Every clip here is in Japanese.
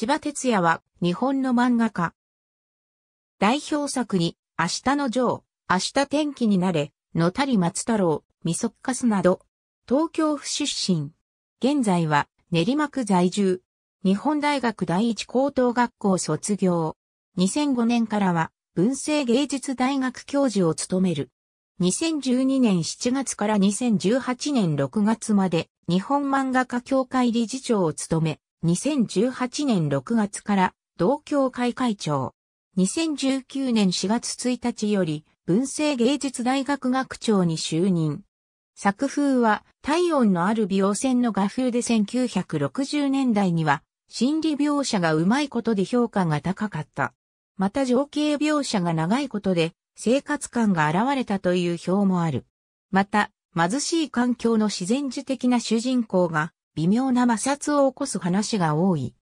千葉哲也は日本の漫画家。代表作に、明日のジョー、明日天気になれ、野谷松太郎、みそっかすなど、東京府出身。現在は練馬区在住。日本大学第一高等学校卒業。2005年からは文政芸術大学教授を務める。2012年7月から2018年6月まで日本漫画家協会理事長を務め、2018年6月から同協会会長。2019年4月1日より文政芸術大学学長に就任。作風は体温のある美容線の画風で1960年代には心理描写がうまいことで評価が高かった。また情景描写が長いことで生活感が現れたという表もある。また、貧しい環境の自然樹的な主人公が微妙な摩擦を起こす話が多い。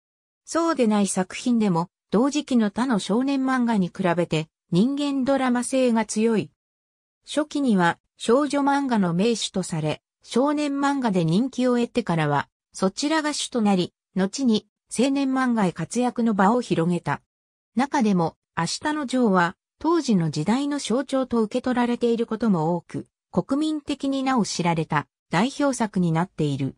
そうでない作品でも、同時期の他の少年漫画に比べて人間ドラマ性が強い。初期には少女漫画の名手とされ、少年漫画で人気を得てからは、そちらが主となり、後に青年漫画へ活躍の場を広げた。中でも、明日のジョーは、当時の時代の象徴と受け取られていることも多く、国民的になお知られた代表作になっている。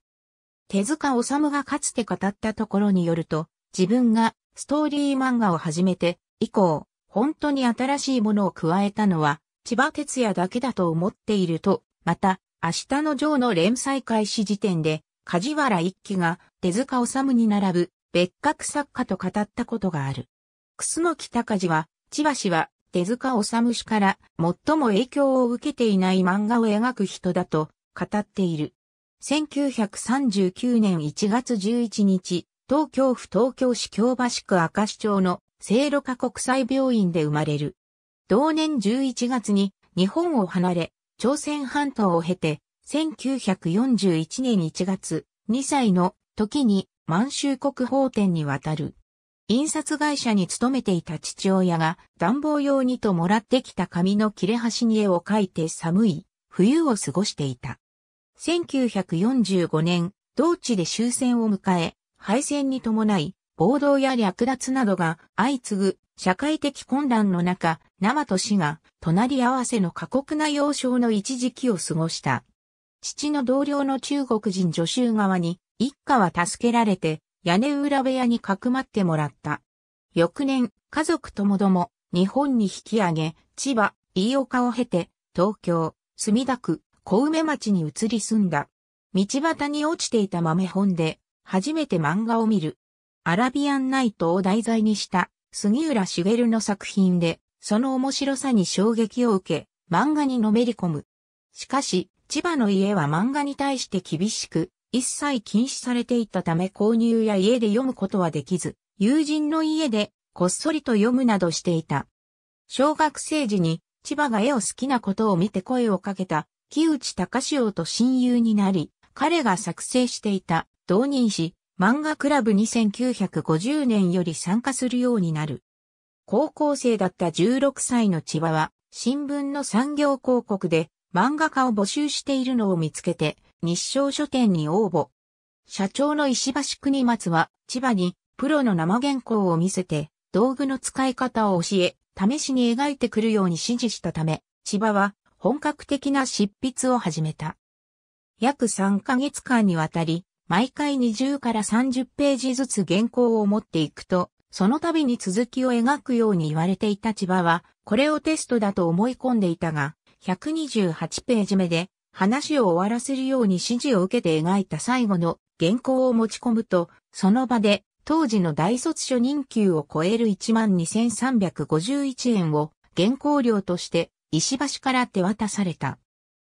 手塚治虫がかつて語ったところによると、自分がストーリー漫画を始めて以降、本当に新しいものを加えたのは、千葉哲也だけだと思っていると、また、明日のジョーの連載開始時点で、梶原一騎が手塚治虫に並ぶ別格作家と語ったことがある。楠木隆は、千葉氏は手塚治虫氏から最も影響を受けていない漫画を描く人だと語っている。1939年1月11日、東京府東京市京橋区明石町の聖路加国際病院で生まれる。同年11月に日本を離れ、朝鮮半島を経て、1941年1月、2歳の時に満州国法典に渡る。印刷会社に勤めていた父親が暖房用にともらってきた紙の切れ端に絵を描いて寒い冬を過ごしていた。1945年、同地で終戦を迎え、敗戦に伴い、暴動や略奪などが相次ぐ社会的混乱の中、生と死が隣り合わせの過酷な幼少の一時期を過ごした。父の同僚の中国人助手側に一家は助けられて屋根裏部屋にかくまってもらった。翌年、家族ともども日本に引き上げ、千葉、飯岡を経て東京、墨田区、小梅町に移り住んだ。道端に落ちていた豆本で、初めて漫画を見る。アラビアンナイトを題材にした杉浦茂の作品で、その面白さに衝撃を受け、漫画にのめり込む。しかし、千葉の家は漫画に対して厳しく、一切禁止されていたため購入や家で読むことはできず、友人の家でこっそりと読むなどしていた。小学生時に千葉が絵を好きなことを見て声をかけた木内隆夫と親友になり、彼が作成していた同人誌漫画クラブに1950年より参加するようになる。高校生だった16歳の千葉は新聞の産業広告で漫画家を募集しているのを見つけて日照書店に応募。社長の石橋国松は千葉にプロの生原稿を見せて道具の使い方を教え、試しに描いてくるように指示したため、千葉は本格的な執筆を始めた。約3ヶ月間にわたり、毎回20から30ページずつ原稿を持っていくと、その度に続きを描くように言われていた千葉は、これをテストだと思い込んでいたが、128ページ目で話を終わらせるように指示を受けて描いた最後の原稿を持ち込むと、その場で当時の大卒初任給を超える12,351円を原稿料として石橋から手渡された。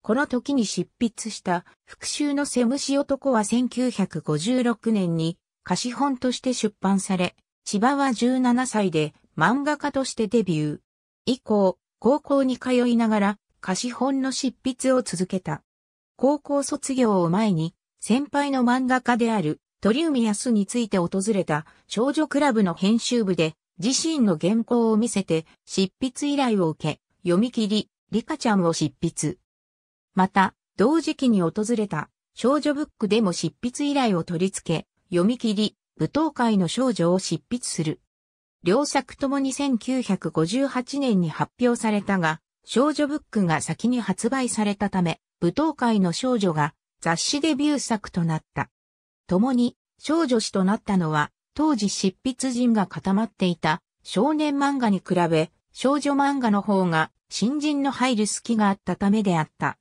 この時に執筆した復讐のセムシ男は1956年に貸本として出版され、千葉は17歳で漫画家としてデビュー。以降、高校に通いながら貸本の執筆を続けた。高校卒業を前に、先輩の漫画家である鳥海康について訪れた少女クラブの編集部で自身の原稿を見せて執筆依頼を受け、読み切り、リカちゃんを執筆。また、同時期に訪れた少女ブックでも執筆依頼を取り付け、読み切り、舞踏会の少女を執筆する。両作ともに1958年に発表されたが、少女ブックが先に発売されたため、舞踏会の少女が雑誌デビュー作となった。共に少女誌となったのは、当時執筆陣が固まっていた少年漫画に比べ、少女漫画の方が新人の入る隙があったためであった。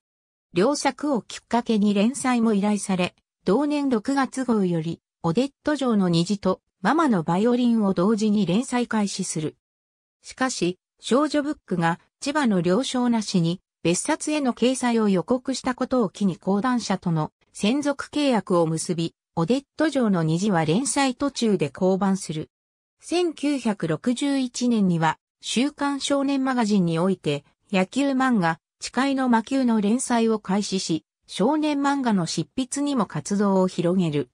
両作をきっかけに連載も依頼され、同年6月号より、オデット城の虹とママのバイオリンを同時に連載開始する。しかし、少女ブックが千葉の了承なしに別冊への掲載を予告したことを機に講談社との専属契約を結び、オデット城の虹は連載途中で降板する。1961年には週刊少年マガジンにおいて、野球漫画、誓いの魔球の連載を開始し、少年漫画の執筆にも活動を広げる。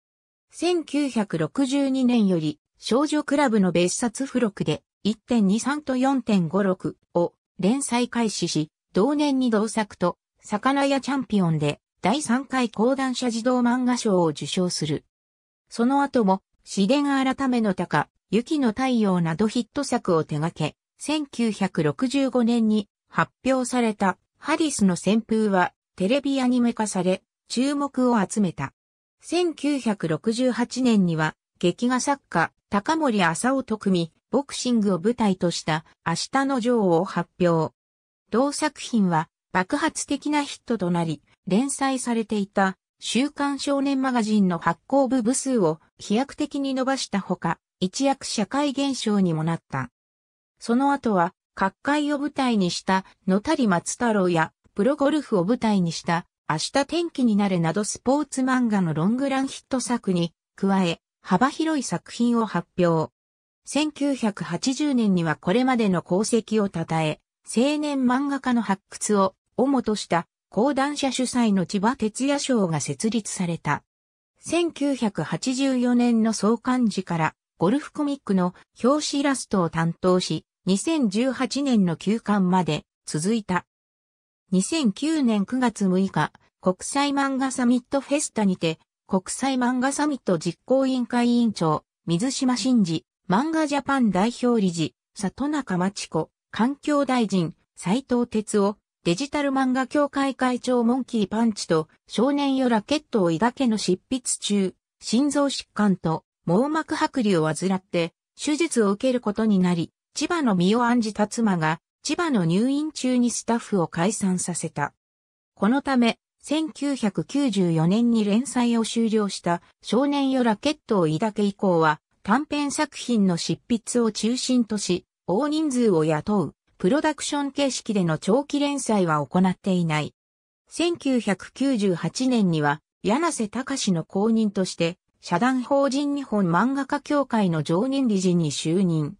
1962年より、少女クラブの別冊付録で、1.23と4.56を連載開始し、同年に同作と、魚屋チャンピオンで、第3回講談社児童漫画賞を受賞する。その後も、市電改めの高、雪の太陽などヒット作を手掛け、1965年に発表されたハリスの旋風はテレビアニメ化され注目を集めた。1968年には劇画作家高森麻尾と組ボクシングを舞台とした明日の女王を発表。同作品は爆発的なヒットとなり連載されていた週刊少年マガジンの発行部部数を飛躍的に伸ばしたほか、一躍社会現象にもなった。その後は、各界を舞台にした、野谷松太郎や、プロゴルフを舞台にした、明日天気になるなどスポーツ漫画のロングランヒット作に、加え、幅広い作品を発表。1980年にはこれまでの功績を称え、青年漫画家の発掘を主とした講談社主催の千葉哲也賞が設立された。1984年の創刊時からゴルフコミックの表紙イラストを担当し、2018年の休館まで続いた。2009年9月6日、国際漫画サミットフェスタにて、国際漫画サミット実行委員会委員長、水島真嗣、漫画ジャパン代表理事、里中町子、環境大臣、斉藤哲夫、デジタル漫画協会会長モンキーパンチと少年よラケットを抱けの執筆中、心臓疾患と網膜剥離を患って手術を受けることになり、千葉の身を案じた妻が、千葉の入院中にスタッフを解散させた。このため、1994年に連載を終了した少年よラケットを抱け以降は、短編作品の執筆を中心とし、大人数を雇う、プロダクション形式での長期連載は行っていない。1998年には、柳瀬隆の公認として、社団法人日本漫画家協会の常任理事に就任。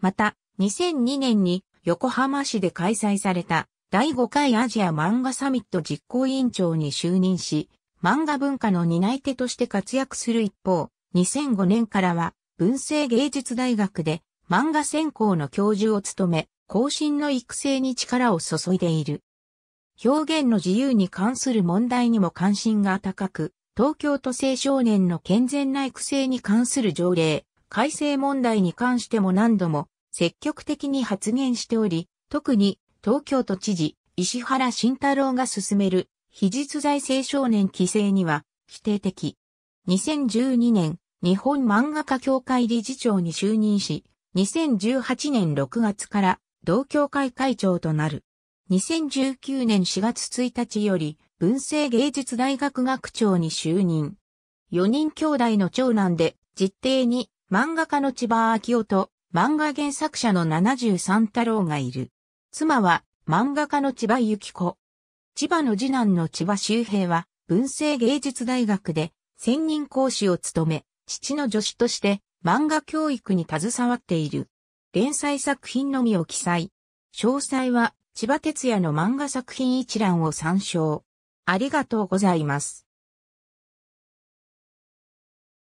また、2002年に横浜市で開催された第5回アジア漫画サミット実行委員長に就任し、漫画文化の担い手として活躍する一方、2005年からは文政芸術大学で漫画専攻の教授を務め、後進の育成に力を注いでいる。表現の自由に関する問題にも関心が高く、東京都青少年の健全な育成に関する条例、改正問題に関しても何度も積極的に発言しており、特に東京都知事、石原慎太郎が進める非実在性少年規制には否定的。2012年、日本漫画家協会理事長に就任し、2018年6月から同協会会長となる。2019年4月1日より文政芸術大学学長に就任。4人兄弟の長男で実定に漫画家の千葉明夫と漫画原作者の73太郎がいる。妻は漫画家の千葉幸子。千葉の次男の千葉周平は文政芸術大学で専任講師を務め、父の助手として漫画教育に携わっている。連載作品のみを記載。詳細は千葉哲也の漫画作品一覧を参照。ありがとうございます。